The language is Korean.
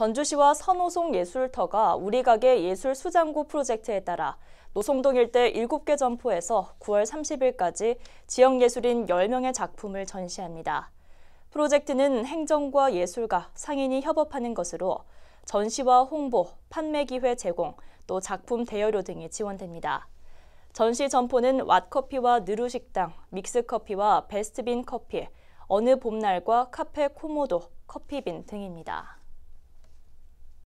전주시와 선호송 예술터가 우리 가게 예술 수장고 프로젝트에 따라 노송동 일대 7개 점포에서 9월 30일까지 지역 예술인 10명의 작품을 전시합니다. 프로젝트는 행정과 예술가, 상인이 협업하는 것으로 전시와 홍보, 판매 기회 제공, 또 작품 대여료 등이 지원됩니다. 전시 점포는 왓커피와 느루식당, 믹스커피와 베스트빈 커피, 어느 봄날과 카페 코모도, 커피빈 등입니다.